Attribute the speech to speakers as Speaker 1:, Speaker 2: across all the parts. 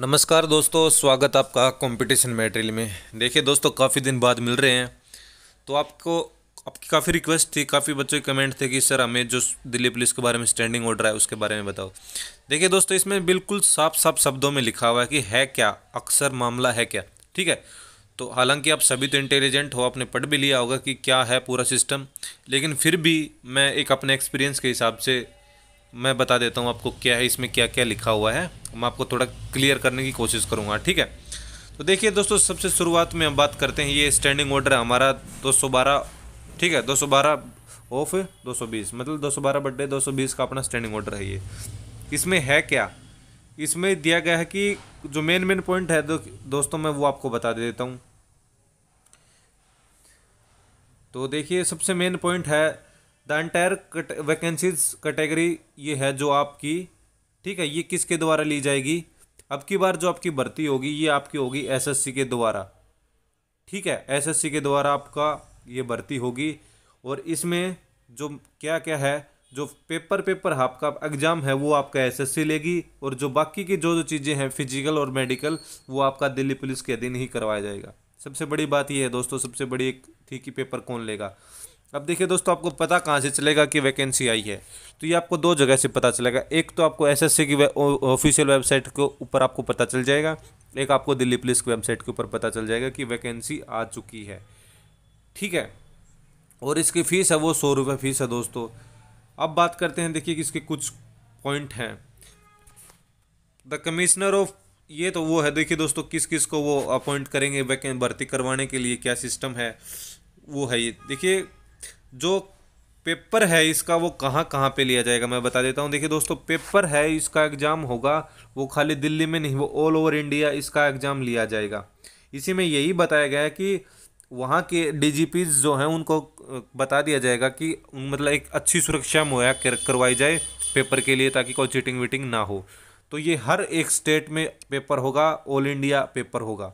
Speaker 1: नमस्कार दोस्तों स्वागत आपका कंपटीशन मेटेरियल में देखिए दोस्तों काफ़ी दिन बाद मिल रहे हैं तो आपको आपकी काफ़ी रिक्वेस्ट थी काफ़ी बच्चों के कमेंट थे कि सर हमें जो दिल्ली पुलिस के बारे में स्टैंडिंग ऑर्डर है उसके बारे में बताओ देखिए दोस्तों इसमें बिल्कुल साफ साफ शब्दों में लिखा हुआ है कि है क्या अक्सर मामला है क्या ठीक है तो हालांकि आप सभी तो इंटेलिजेंट हो आपने पढ़ भी लिया होगा कि क्या है पूरा सिस्टम लेकिन फिर भी मैं एक अपने एक्सपीरियंस के हिसाब से मैं बता देता हूँ आपको क्या है इसमें क्या क्या लिखा हुआ है मैं आपको थोड़ा क्लियर करने की कोशिश करूँगा ठीक है तो देखिए दोस्तों सबसे शुरुआत में हम बात करते हैं ये स्टैंडिंग ऑर्डर है हमारा 212 ठीक है 212 ऑफ दो मतलब 212 सौ बारह बड्डे दो मतलब का अपना स्टैंडिंग ऑर्डर है ये इसमें है क्या इसमें दिया गया है कि जो मेन मेन पॉइंट है दो, दोस्तों मैं वो आपको बता देता हूँ तो देखिए सबसे मेन पॉइंट है द एंटायर वैकेंसीज कैटेगरी ये है जो आपकी ठीक है ये किसके द्वारा ली जाएगी अब की बार जो आपकी भर्ती होगी ये आपकी होगी एसएससी के द्वारा ठीक है एसएससी के द्वारा आपका ये भर्ती होगी और इसमें जो क्या क्या है जो पेपर पेपर आपका एग्ज़ाम है वो आपका एसएससी लेगी और जो बाकी की जो जो चीज़ें हैं फिजिकल और मेडिकल वो आपका दिल्ली पुलिस के अधीन ही करवाया जाएगा सबसे बड़ी बात यह है दोस्तों सबसे बड़ी एक थी कि पेपर कौन लेगा अब देखिए दोस्तों आपको पता कहाँ से चलेगा कि वैकेंसी आई है तो ये आपको दो जगह से पता चलेगा एक तो आपको एसएससी की ऑफिशियल वे, वेबसाइट के ऊपर आपको पता चल जाएगा एक आपको दिल्ली पुलिस की वेबसाइट के ऊपर पता चल जाएगा कि वैकेंसी आ चुकी है ठीक है और इसकी फ़ीस है वो सौ रुपये फ़ीस है दोस्तों अब बात करते हैं देखिए कि इसके कुछ पॉइंट हैं द कमिश्नर ऑफ ये तो वो है देखिए दोस्तों किस किस को वो अपॉइंट करेंगे भर्ती करवाने के लिए क्या सिस्टम है वो है ये देखिए जो पेपर है इसका वो कहाँ कहाँ पे लिया जाएगा मैं बता देता हूँ देखिए दोस्तों पेपर है इसका एग्ज़ाम होगा वो खाली दिल्ली में नहीं वो ऑल ओवर इंडिया इसका एग्ज़ाम लिया जाएगा इसी में यही बताया गया है कि वहाँ के डी जो हैं उनको बता दिया जाएगा कि मतलब एक अच्छी सुरक्षा मुहैया करवाई जाए पेपर के लिए ताकि कोई चीटिंग वीटिंग ना हो तो ये हर एक स्टेट में पेपर होगा ऑल इंडिया पेपर होगा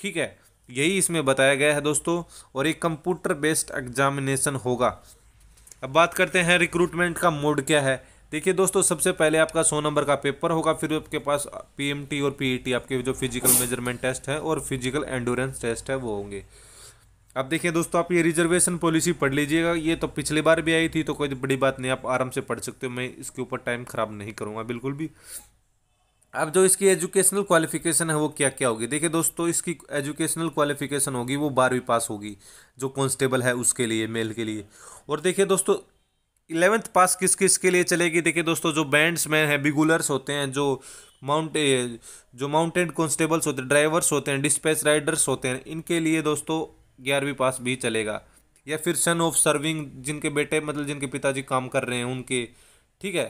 Speaker 1: ठीक है यही इसमें बताया गया है दोस्तों और एक कंप्यूटर बेस्ड एग्जामिनेशन होगा अब बात करते हैं रिक्रूटमेंट का मोड क्या है देखिए दोस्तों सबसे पहले आपका सौ नंबर का पेपर होगा फिर आपके पास पीएमटी और पीईटी e आपके जो फिजिकल मेजरमेंट टेस्ट है और फिजिकल एंडोरेंस टेस्ट है वो होंगे अब देखिए दोस्तों आप ये रिजर्वेशन पॉलिसी पढ़ लीजिएगा ये तो पिछली बार भी आई थी तो कोई बड़ी बात नहीं आप आराम से पढ़ सकते हो मैं इसके ऊपर टाइम ख़राब नहीं करूँगा बिल्कुल भी अब जो इसकी एजुकेशनल क्वालिफिकेशन है वो क्या क्या होगी देखिए दोस्तों इसकी एजुकेशनल क्वालिफिकेशन होगी वो बारहवीं पास होगी जो कॉन्स्टेबल है उसके लिए मेल के लिए और देखिए दोस्तों इलेवेंथ पास किस किस के लिए चलेगी देखिए दोस्तों जो बैंड्स मैन हैं बिगुलर्स होते हैं जो माउंट जो माउंटेड कॉन्स्टेबल्स होते हैं ड्राइवर्स होते हैं डिस्पैच राइडर्स होते हैं इनके लिए दोस्तों ग्यारहवीं पास भी चलेगा या फिर सन ऑफ सर्विंग जिनके बेटे मतलब जिनके पिताजी काम कर रहे हैं उनके ठीक है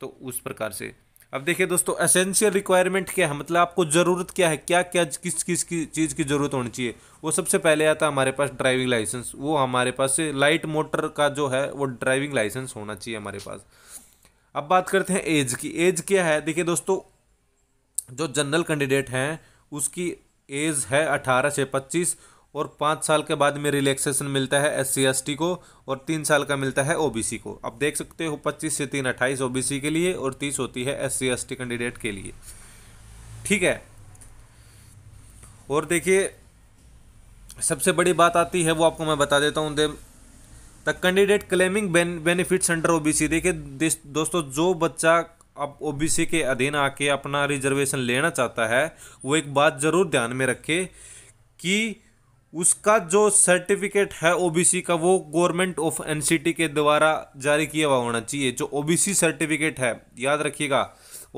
Speaker 1: तो उस प्रकार से अब देखिए दोस्तों एसेंशियल रिक्वायरमेंट क्या है मतलब आपको ज़रूरत क्या है क्या क्या किस किस की चीज़ की ज़रूरत होनी चाहिए वो सबसे पहले आता है हमारे पास ड्राइविंग लाइसेंस वो हमारे पास लाइट मोटर का जो है वो ड्राइविंग लाइसेंस होना चाहिए हमारे पास अब बात करते हैं एज की एज क्या है देखिए दोस्तों जो जनरल कैंडिडेट हैं उसकी एज है अठारह से पच्चीस और पाँच साल के बाद में रिलैक्सेशन मिलता है एस सी को और तीन साल का मिलता है ओबीसी को अब देख सकते हो पच्चीस से तीन अट्ठाईस ओबीसी के लिए और तीस होती है एस सी कैंडिडेट के लिए ठीक है और देखिए सबसे बड़ी बात आती है वो आपको मैं बता देता हूँ the the candidate claiming benefits under OBC देखिए दोस्तों जो बच्चा अब ओ के अधीन आके अपना रिजर्वेशन लेना चाहता है वो एक बात ज़रूर ध्यान में रखे कि उसका जो सर्टिफिकेट है ओबीसी का वो गवर्नमेंट ऑफ एनसीटी के द्वारा जारी किया हुआ होना चाहिए जो ओबीसी सर्टिफिकेट है याद रखिएगा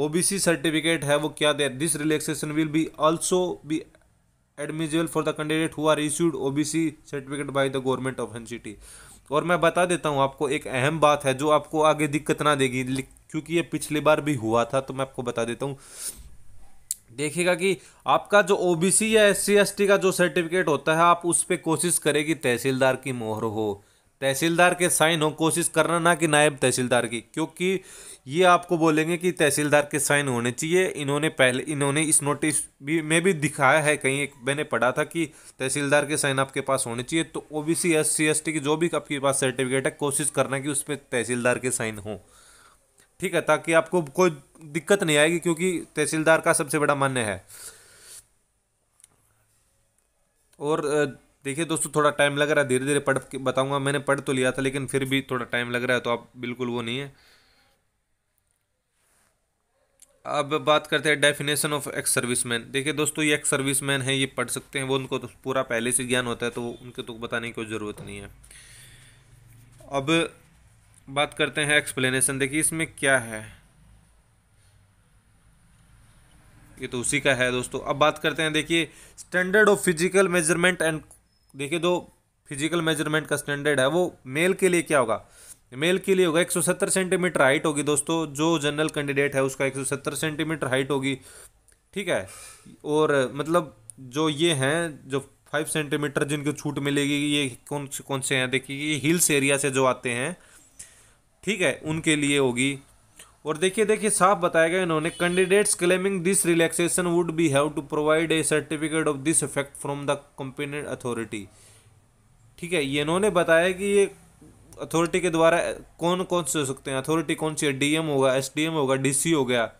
Speaker 1: ओबीसी सर्टिफिकेट है वो क्या दे this relaxation will be also be admissible for the candidate who are issued OBC certificate by the government of an और मैं बता देता हूँ आपको एक अहम बात है जो आपको आगे दिक्कत ना देगी क्योंकि ये पिछली बार भी हुआ था तो मैं आपको बता देता हूँ देखिएगा कि आपका जो ओबीसी या एस सी का जो सर्टिफिकेट होता है आप उस पर कोशिश करें कि तहसीलदार की मोहर हो तहसीलदार के साइन हो कोशिश करना ना कि नायब तहसीलदार की क्योंकि ये आपको बोलेंगे कि तहसीलदार के साइन होने चाहिए इन्होंने पहले इन्होंने इस नोटिस भी में भी दिखाया है कहीं एक मैंने पढ़ा था कि तहसीलदार के साइन आपके पास होने चाहिए तो O B C S C S T की जो भी आपके पास सर्टिफिकेट है कोशिश करना कि उस पर तहसीलदार के साइन हो ठीक है ताकि आपको कोई दिक्कत नहीं आएगी क्योंकि तहसीलदार का सबसे बड़ा मान्य है और देखिए दोस्तों थोड़ा टाइम लग रहा है धीरे धीरे पढ़ बताऊंगा मैंने पढ़ तो लिया था लेकिन फिर भी थोड़ा टाइम लग रहा है तो आप बिल्कुल वो नहीं है अब बात करते हैं definition of ex service man देखिए दोस्तों ये एक्स सर्विस मैन है ये पढ़ सकते हैं वो उनको तो पूरा पहले से ज्ञान होता है तो उनके तो बताने की कोई ज़रूरत नहीं है अब बात करते हैं एक्सप्लेनेशन देखिए इसमें क्या है ये तो उसी का है दोस्तों अब बात करते हैं देखिए standard of physical measurement and देखिए दो फिजिकल मेजरमेंट का स्टैंडर्ड है वो मेल के लिए क्या होगा मेल के लिए होगा 170 सेंटीमीटर हाइट होगी दोस्तों जो जनरल कैंडिडेट है उसका 170 सेंटीमीटर हाइट होगी ठीक है और मतलब जो ये हैं जो फाइव सेंटीमीटर जिनको छूट मिलेगी ये कौन कौन से हैं देखिए ये हिल्स एरिया से जो आते हैं ठीक है उनके लिए होगी और देखिए देखिए साफ बताया गया इन्होंने candidates claiming this relaxation would be have to provide a certificate of this effect from the company authority ठीक है ये इन्होंने बताया कि ये अथॉरिटी के द्वारा कौन कौन से हो सकते हैं अथॉरिटी कौन सी है डी होगा एस होगा डी हो गया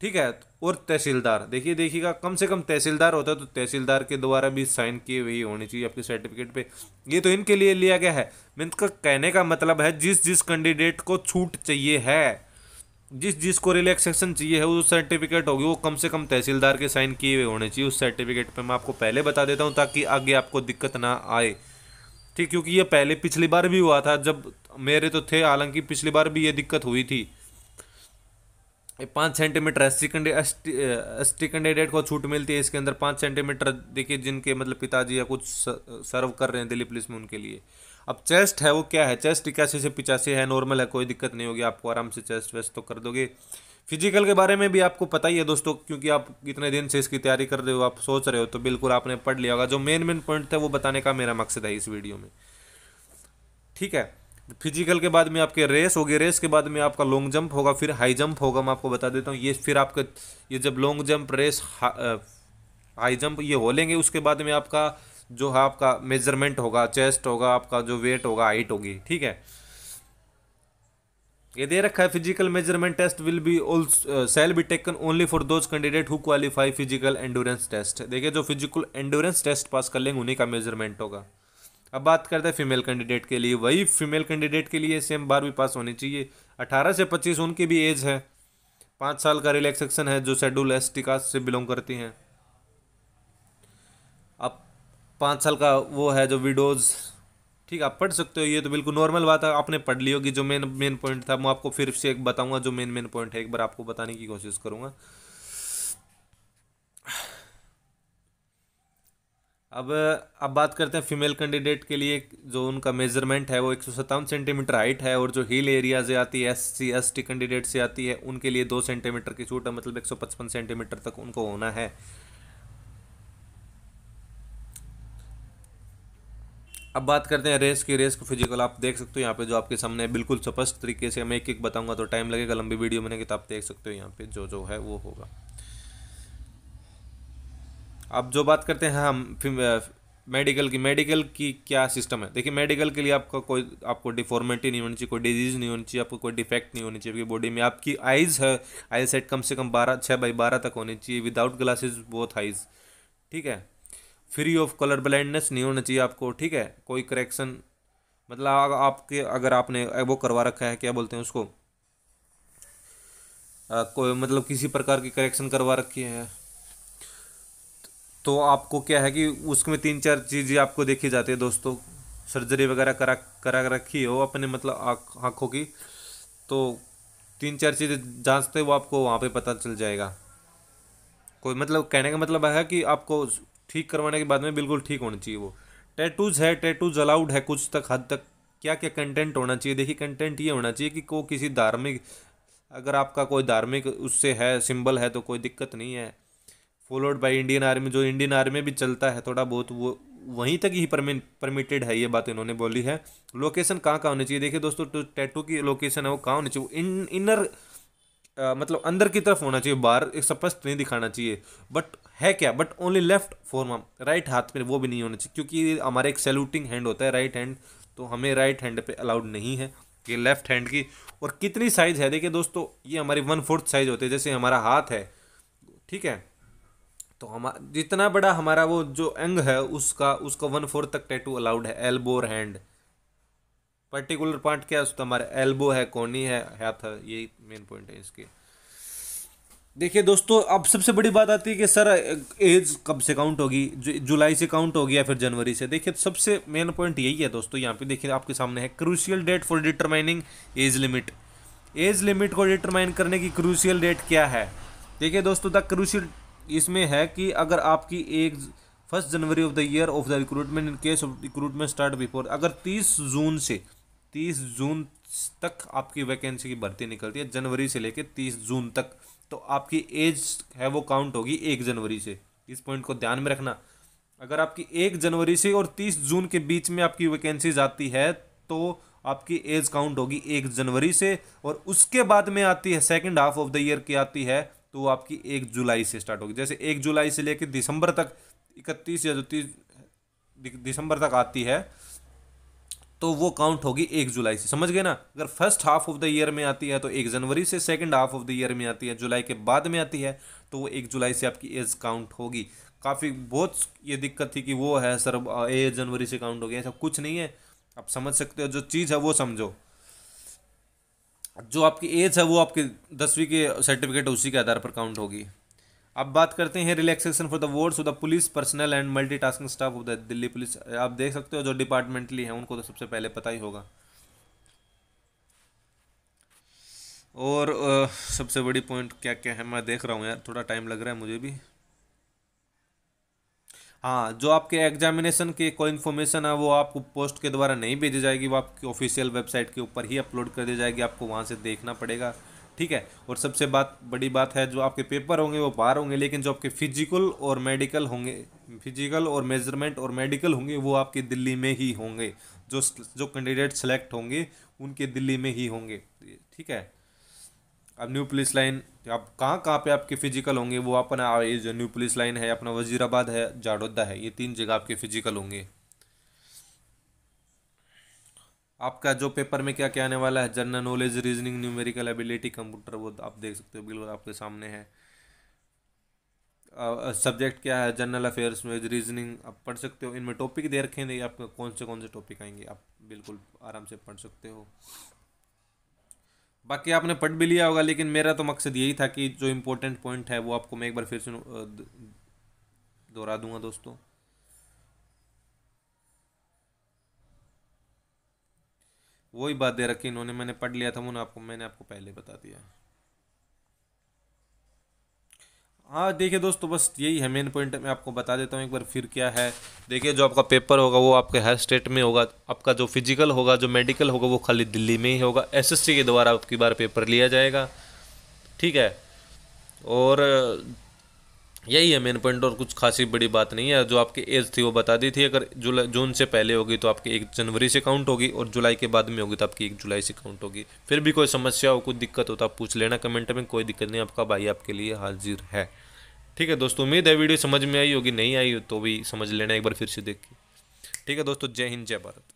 Speaker 1: ठीक है और तहसीलदार देखिए देखिएगा कम से कम तहसीलदार होता है तो तहसीलदार के द्वारा भी साइन किए हुए होने चाहिए आपके सर्टिफिकेट पे ये तो इनके लिए लिया गया है मैं का कहने का मतलब है जिस जिस कैंडिडेट को छूट चाहिए है जिस जिसको रिलैक्सेशन चाहिए है वो सर्टिफिकेट होगी वो कम से कम तहसीलदार के साइन किए हुए होने चाहिए उस सर्टिफिकेट पे मैं आपको पहले बता देता हूँ ताकि आगे आपको दिक्कत ना आए ठीक क्योंकि ये पहले पिछली बार भी हुआ था जब मेरे तो थे हालांकि पिछली बार भी ये दिक्कत हुई थी पाँच सेंटीमीटर एसटी कैंडिडेट को छूट मिलती है इसके अंदर पाँच सेंटीमीटर देखिए जिनके मतलब पिताजी या कुछ सर्व कर रहे हैं दिल्ली पुलिस में उनके लिए अब चेस्ट है वो क्या है चेस्ट इक्यासी से पिचासी है नॉर्मल है कोई दिक्कत नहीं होगी आपको आराम से चेस्ट वेस्ट तो कर दोगे फिजिकल के बारे में भी आपको पता ही है दोस्तों क्योंकि आप कितने दिन से इसकी तैयारी कर रहे हो आप सोच रहे हो तो बिल्कुल आपने पढ़ लिया होगा जो मेन मेन पॉइंट था वो बताने का मेरा मकसद है इस वीडियो में ठीक है फिजिकल के बाद में आपके रेस होगी रेस के बाद में आपका लॉन्ग जंप होगा फिर हाई जंप होगा मैं आपको बता देता हूँ ये फिर आपका ये जब long jump race high jump ये हो लेंगे उसके बाद में आपका जो है आपका मेजरमेंट होगा चेस्ट होगा आपका जो वेट होगा हाइट होगी ठीक है ये दे रखा है physical measurement test will be all shall be taken only for those candidate who qualify physical endurance test देखिए जो फिजिकल एंडोरेंस टेस्ट पास कर लेंगे उन्हीं का मेजरमेंट होगा अब बात करते हैं फीमेल कैंडिडेट के लिए वही फीमेल कैंडिडेट के लिए सेम बारहवीं पास होनी चाहिए अठारह से पच्चीस उनकी भी एज है पाँच साल का रिलैक्सेशन है जो शेड्यूल एस टी कास्ट से बिलोंग करती हैं पाँच साल का वो है जो वीडियोज़ ठीक है आप पढ़ सकते हो ये तो बिल्कुल नॉर्मल बात है आपने पढ़ ली होगी जो मेन मेन पॉइंट था मैं आपको फिर से एक बताऊंगा जो मेन मेन पॉइंट है एक बार आपको बताने की कोशिश करूंगा अब अब बात करते हैं फीमेल कैंडिडेट के लिए जो उनका मेजरमेंट है वो एक सेंटीमीटर हाइट है और जो हिल एरिया से आती है S C S T candidate से आती है उनके लिए दो सेंटीमीटर की छूट है मतलब एक सौ पचपन सेंटीमीटर तक उनको होना है अब बात करते हैं रेस की रेस को फिजिकल आप देख सकते हो यहाँ पे जो आपके सामने बिल्कुल स्पष्ट तरीके से मैं एक एक बताऊंगा तो टाइम लगेगा लंबी वीडियो मैंने तो आप देख सकते हो यहाँ पे जो जो है वो होगा अब जो बात करते हैं हम मेडिकल की मेडिकल की क्या सिस्टम है देखिए मेडिकल के लिए आपका कोई आपको डिफॉर्मेटी नहीं होनी चाहिए कोई डिजीज़ नहीं होनी चाहिए आपको कोई डिफेक्ट नहीं होनी चाहिए आपकी बॉडी में आपकी आइज़ है आई सेट कम से कम बारह छः बाई बारह तक होनी चाहिए विदाउट ग्लासेज बोथ आइज़ ठीक है फ्री ऑफ कलर ब्लाइंडनेस नहीं होना चाहिए आपको ठीक है कोई करेक्शन मतलब आपके अगर आपने वो करवा रखा है क्या बोलते हैं उसको आ, कोई मतलब किसी प्रकार की करेक्शन करवा रखी है तो आपको क्या है कि उसमें तीन चार चीज़ें आपको देखी जाती है दोस्तों सर्जरी वगैरह करा करा रखी हो अपने मतलब आँख आँखों की तो तीन चार चीज़ें जाँचते वो आपको वहाँ पे पता चल जाएगा कोई मतलब कहने का मतलब है कि आपको ठीक करवाने के बाद में बिल्कुल ठीक होना चाहिए वो टैटूज़ है टैटूज़ अलाउड है कुछ तक हद तक क्या क्या कंटेंट होना चाहिए देखिए कंटेंट ये होना चाहिए कि को किसी धार्मिक अगर आपका कोई धार्मिक उससे है सिंबल है तो कोई दिक्कत नहीं है फॉलोड बाय इंडियन आर्मी जो इंडियन आर्मी भी चलता है थोड़ा बहुत वो वहीं तक ही परमिटेड है ये बात इन्होंने बोली है लोकेशन कहाँ कहाँ होनी चाहिए देखिए दोस्तों टैटू तो की लोकेशन है वो कहाँ होनी चाहिए इन इनर आ, मतलब अंदर की तरफ होना चाहिए बाहर एक स्पष्ट नहीं दिखाना चाहिए बट है क्या बट ओनली लेफ्ट फॉर्म मार्म राइट हाथ में वो भी नहीं होना चाहिए क्योंकि हमारा एक सैल्यूटिंग हैंड होता है राइट हैंड तो हमें राइट हैंड पे अलाउड नहीं है ये लेफ्ट हैंड की और कितनी साइज़ है देखिए दोस्तों ये हमारी वन फोर्थ साइज़ होती है जैसे हमारा हाथ है ठीक है तो हम जितना बड़ा हमारा वो जो अंग है उसका उसका वन फोर्थ तक टैटू अलाउड है एल्बोर हैंड पर्टिकुलर पॉइंट क्या है हमारे एल्बो है कोनी है हाथ है यही मेन पॉइंट है इसके देखिए दोस्तों अब सबसे बड़ी बात आती है कि सर एज कब से काउंट होगी जुलाई से काउंट होगी या फिर जनवरी से देखिए सबसे मेन पॉइंट यही है दोस्तों यहाँ पे देखिए आपके सामने है crucial date for determining age limit age limit को डिटरमाइन करने की क्रूशियल डेट क्या है देखिए दोस्तों द क्रूशियल इसमें है कि अगर आपकी age first January of the year of the recruitment in case of recruitment start before अगर तीस जून से तीस जून तक आपकी वैकेंसी की भर्ती निकलती है जनवरी से लेकर तीस जून तक तो आपकी एज है वो काउंट होगी एक जनवरी से इस पॉइंट को ध्यान में रखना अगर आपकी एक जनवरी से और तीस जून के बीच में आपकी वैकेंसी आती है तो आपकी एज काउंट होगी एक जनवरी से और उसके बाद में आती है second half of the year की आती है तो आपकी एक जुलाई से स्टार्ट होगी जैसे एक जुलाई से लेकर दिसंबर तक इकतीस या जो तीस दिसंबर तक आती है तो वो काउंट होगी एक जुलाई से समझ गए ना अगर first half of the year में आती है तो एक जनवरी से second half of the year में आती है जुलाई के बाद में आती है तो वो एक जुलाई से आपकी एज काउंट होगी काफ़ी बहुत ये दिक्कत थी कि वो है सर ए जनवरी से काउंट हो गया ऐसा कुछ नहीं है आप समझ सकते हो जो चीज़ है वो समझो जो आपकी एज है वो आपके दसवीं के सर्टिफिकेट उसी के आधार पर काउंट होगी अब बात करते हैं relaxation for the of the police personnel and multitasking staff of the Delhi police आप देख सकते हो जो डिपार्टमेंटली है उनको तो सबसे पहले पता ही होगा और आ, सबसे बड़ी पॉइंट क्या क्या है मैं देख रहा हूँ यार थोड़ा टाइम लग रहा है मुझे भी हाँ जो आपके एग्जामिनेशन के कोई इन्फॉर्मेशन है वो आपको पोस्ट के द्वारा नहीं भेजी जाएगी वो आपकी ऑफिशियल वेबसाइट के ऊपर ही अपलोड कर दी जाएगी आपको वहाँ से देखना पड़ेगा ठीक है और सबसे बात बड़ी बात है जो आपके पेपर होंगे वो बाहर होंगे लेकिन जो आपके फिजिकल और मेडिकल होंगे फिजिकल और मेजरमेंट और मेडिकल होंगे वो आपके दिल्ली में ही होंगे जो जो कैंडिडेट सेलेक्ट होंगे उनके दिल्ली में ही होंगे ठीक है अब न्यू पुलिस लाइन आप कहाँ कहाँ पे आपके फिजिकल होंगे वो अपना ये जो न्यू पुलिस लाइन है अपना वजीराबाद है जाडोदा है ये तीन जगह आपके फिजिकल होंगे आपका जो पेपर में क्या क्या आने वाला है general knowledge reasoning numerical ability computer वो आप देख सकते हो बिल्कुल आपके सामने है सब्जेक्ट क्या है जनरल अफेयर्स में रीजनिंग आप पढ़ सकते हो इनमें टॉपिक दे रखे हैं आपके कौन से कौन से टॉपिक आएंगे आप बिल्कुल आराम से पढ़ सकते हो बाकी आपने पढ़ भी लिया होगा लेकिन मेरा तो मकसद यही था कि जो इम्पोर्टेंट पॉइंट है वो आपको मैं एक बार फिर से दोहरा दूंगा दोस्तों वही बात दे रखी इन्होंने मैंने पढ़ लिया था उन्होंने आपको मैंने आपको पहले बता दिया हाँ देखिए दोस्तों बस यही है मेन पॉइंट मैं आपको बता देता हूँ एक बार फिर क्या है देखिए जो आपका पेपर होगा वो आपके हर स्टेट में होगा आपका जो फिजिकल होगा जो मेडिकल होगा वो खाली दिल्ली में ही होगा एसएससी के द्वारा आपकी बार पेपर लिया जाएगा ठीक है और यही है मेन पॉइंट और कुछ खासी बड़ी बात नहीं है जो आपकी एज थी वो बता दी थी अगर जुलाई जून से पहले होगी तो आपकी एक जनवरी से काउंट होगी और जुलाई के बाद में होगी तो आपकी एक जुलाई से काउंट होगी फिर भी कोई समस्या हो कोई दिक्कत हो तो आप पूछ लेना कमेंट में कोई दिक्कत नहीं आपका भाई आपके लिए हाजिर है ठीक है दोस्तों उम्मीद है वीडियो समझ में आई होगी नहीं आई हो तो भी समझ लेना एक बार फिर से देख के ठीक है दोस्तों जय हिंद जय भारत